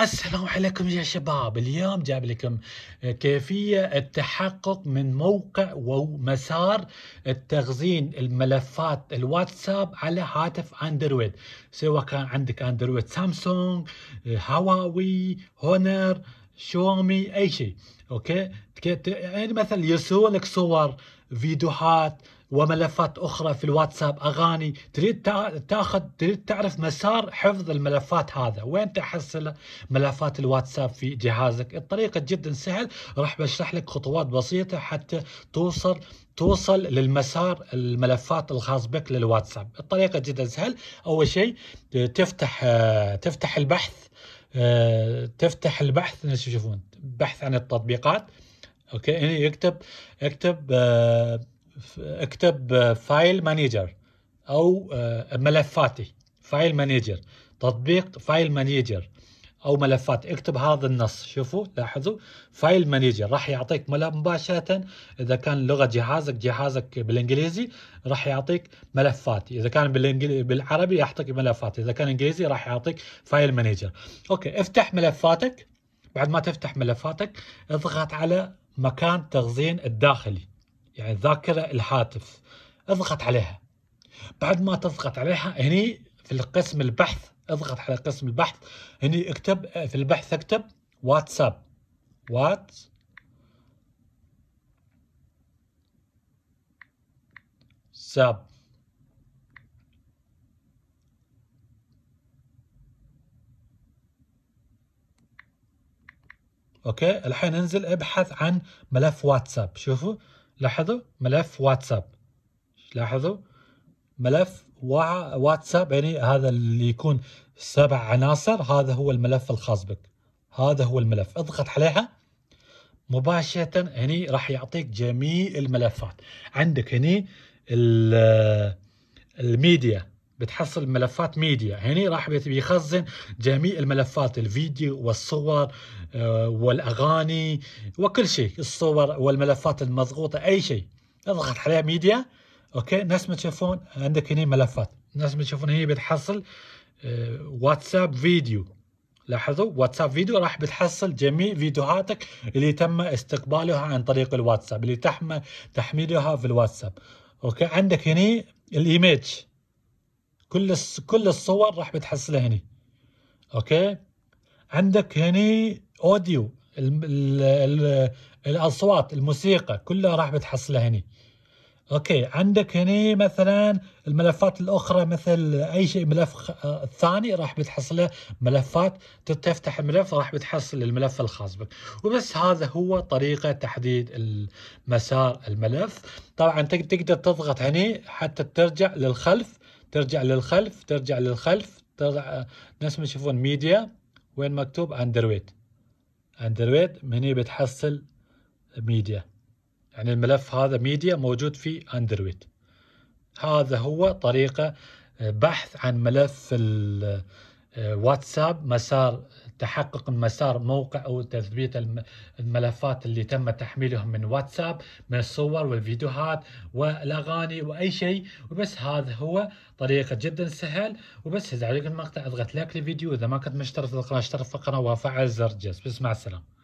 السلام عليكم يا شباب اليوم جاب لكم كيفية التحقق من موقع ومسار التخزين الملفات الواتساب على هاتف اندرويد سواء كان عندك اندرويد سامسونج هواوي هونر شومي اي شيء اوكي يعني مثلا يرسلون لك صور فيديوهات وملفات اخرى في الواتساب اغاني تريد تاخذ تريد تعرف مسار حفظ الملفات هذا وين تحصل ملفات الواتساب في جهازك الطريقه جدا سهل راح بشرح لك خطوات بسيطه حتى توصل توصل للمسار الملفات الخاص بك للواتساب الطريقه جدا سهل اول شيء تفتح تفتح البحث تفتح البحث شوفون بحث عن التطبيقات اوكي هنا يكتب اكتب اكتب فايل آه، مانجر او آه، ملفاتي فايل مانجر تطبيق فايل مانجر او ملفات اكتب هذا النص شوفوا لاحظوا فايل مانجر راح يعطيك ملف مباشره اذا كان لغه جهازك جهازك بالانجليزي راح يعطيك ملفات اذا كان بالعربي يعطيك ملفات اذا كان انجليزي راح يعطيك فايل مانجر اوكي افتح ملفاتك بعد ما تفتح ملفاتك اضغط على مكان تخزين الداخلي يعني الذاكرة الهاتف اضغط عليها بعد ما تضغط عليها هني في القسم البحث اضغط على قسم البحث هني اكتب آه، في البحث اكتب واتساب وات ساب اوكي الحين انزل ابحث عن ملف واتساب شوفوا لاحظوا ملف واتساب لاحظوا ملف واتساب يعني هذا اللي يكون سبع عناصر هذا هو الملف الخاص بك هذا هو الملف اضغط عليها مباشرة هني راح يعطيك جميع الملفات عندك هني الميديا بتحصل ملفات ميديا هني راح بيخزن جميع الملفات الفيديو والصور آه، والاغاني وكل شيء الصور والملفات المضغوطه اي شيء اضغط عليها ميديا اوكي ناس ما تشوفون عندك هني ملفات ناس ما تشوفون هي بتحصل آه، واتساب فيديو لاحظوا واتساب فيديو راح بتحصل جميع فيديوهاتك اللي تم استقبالها عن طريق الواتساب اللي تم تحميلها في الواتساب اوكي عندك هني الايميج كل كل الصور راح بتحصلها هني اوكي عندك هني اوديو الاصوات الموسيقى كلها راح بتحصلها هني اوكي عندك هني مثلا الملفات الاخرى مثل اي شيء ملف ثاني راح بتحصله ملفات تفتح الملف راح بتحصل الملف الخاص بك وبس هذا هو طريقه تحديد مسار الملف طبعا تقدر تضغط هني حتى ترجع للخلف ترجع للخلف ترجع للخلف ترجع نفس ما تشوفون ميديا وين مكتوب اندرويت اندرويت من هي بتحصل ميديا يعني الملف هذا ميديا موجود في اندرويت هذا هو طريقة بحث عن ملف واتساب مسار تحقق مسار موقع او تثبيت الملفات اللي تم تحميلهم من واتساب من الصور والفيديوهات والاغاني واي شيء وبس هذا هو طريقه جدا سهل وبس اذا عجبك المقطع اضغط لايك للفيديو اذا ما كنت مشترك في القناه اشترك في القناه وفعل زر الجرس بس مع السلامه